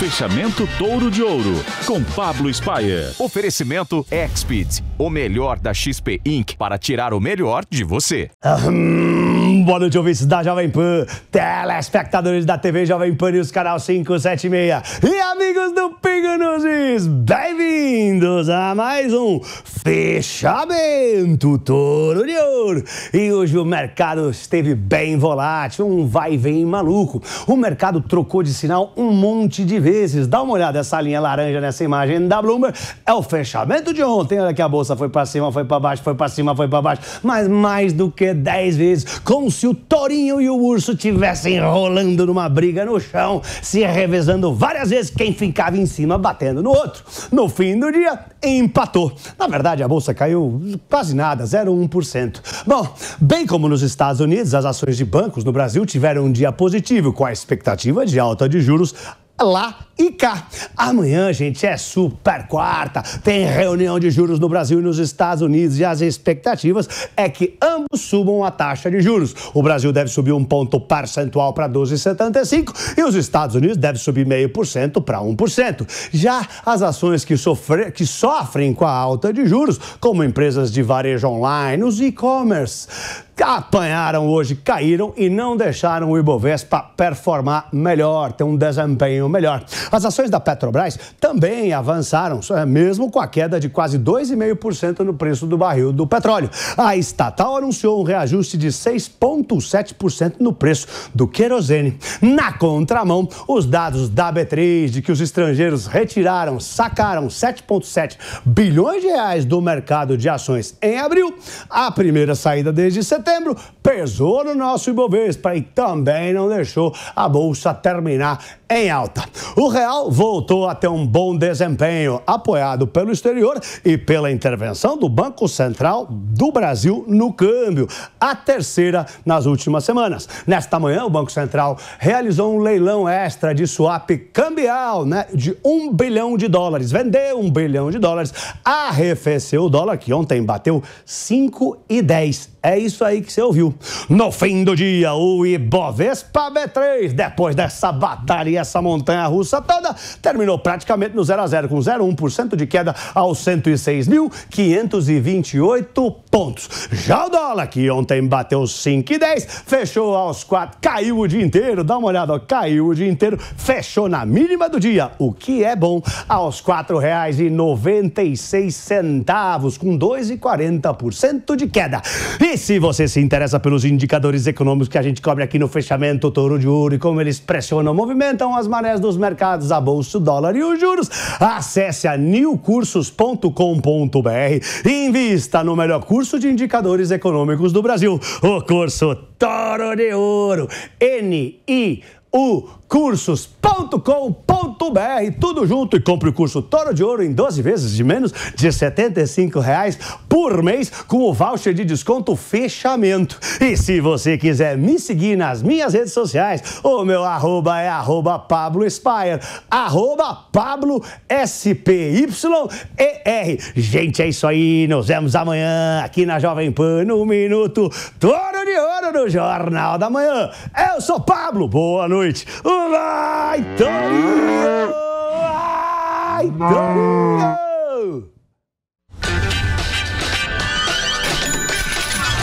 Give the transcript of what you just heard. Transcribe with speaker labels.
Speaker 1: Fechamento Touro de Ouro, com Pablo Spaia. Oferecimento Exped o melhor da XP Inc. para tirar o melhor de você. Aham, boa noite, ouvintes da Jovem Pan, telespectadores da TV Jovem Pan News, canal 576 e amigos do Pingo News, bem-vindos a mais um Fechamento Touro de Ouro. E hoje o mercado esteve bem volátil, um vai vem maluco. O mercado trocou de sinal um monte de vezes vezes. Dá uma olhada essa linha laranja nessa imagem da Bloomberg. É o fechamento de ontem. Olha que a bolsa foi para cima, foi para baixo, foi para cima, foi para baixo. Mas mais do que 10 vezes. Como se o Torinho e o Urso tivessem rolando numa briga no chão, se revezando várias vezes. Quem ficava em cima batendo no outro. No fim do dia, empatou. Na verdade, a bolsa caiu quase nada, 0,1%. Bom, bem como nos Estados Unidos, as ações de bancos no Brasil tiveram um dia positivo, com a expectativa de alta de juros é lá e cá. Amanhã, gente, é super quarta. Tem reunião de juros no Brasil e nos Estados Unidos e as expectativas é que ambos subam a taxa de juros. O Brasil deve subir um ponto percentual para 12,75 e os Estados Unidos deve subir meio por cento para 1%. Já as ações que, sofre, que sofrem com a alta de juros, como empresas de varejo online, os e-commerce, apanharam hoje, caíram e não deixaram o Ibovespa performar melhor, ter um desempenho melhor. As ações da Petrobras também avançaram, é mesmo com a queda de quase 2,5% no preço do barril do petróleo. A estatal anunciou um reajuste de 6,7% no preço do querosene. Na contramão, os dados da B3 de que os estrangeiros retiraram, sacaram 7,7 bilhões de reais do mercado de ações em abril, a primeira saída desde setembro setembro pesou no nosso Ibovespa e também não deixou a bolsa terminar em alta. O real voltou a ter um bom desempenho, apoiado pelo exterior e pela intervenção do Banco Central do Brasil no câmbio, a terceira nas últimas semanas. Nesta manhã, o Banco Central realizou um leilão extra de swap cambial né, de um bilhão de dólares. Vendeu um bilhão de dólares, arrefeceu o dólar, que ontem bateu 5,10. É isso aí aí que você ouviu. No fim do dia, o Ibovespa B3, depois dessa batalha e essa montanha russa toda, terminou praticamente no 0 a 0 com 0,1% de queda aos 106.528 pontos. Já o dólar, que ontem bateu 5,10, fechou aos 4, caiu o dia inteiro, dá uma olhada, ó, caiu o dia inteiro, fechou na mínima do dia, o que é bom, aos R$ 4,96, com 2,40% de queda. E se você se interessa pelos indicadores econômicos que a gente cobre aqui no fechamento, o touro de ouro e como eles pressionam, movimentam as marés dos mercados, a bolsa, o dólar e os juros, acesse a newcursos.com.br e invista no melhor curso de indicadores econômicos do Brasil, o curso Toro de Ouro, n i u cursos.com.br, tudo junto e compre o curso Toro de Ouro em 12 vezes de menos de R$ 75 reais por mês com o voucher de desconto fechamento. E se você quiser me seguir nas minhas redes sociais, o meu arroba é arroba Pablo Spire, arroba Pablo S-P-Y-E-R. Gente, é isso aí. Nos vemos amanhã aqui na Jovem Pan no Minuto Toro de Ouro no Jornal da Manhã. Eu sou Pablo. Boa noite. Vai, Torinho! Vai, Torinho!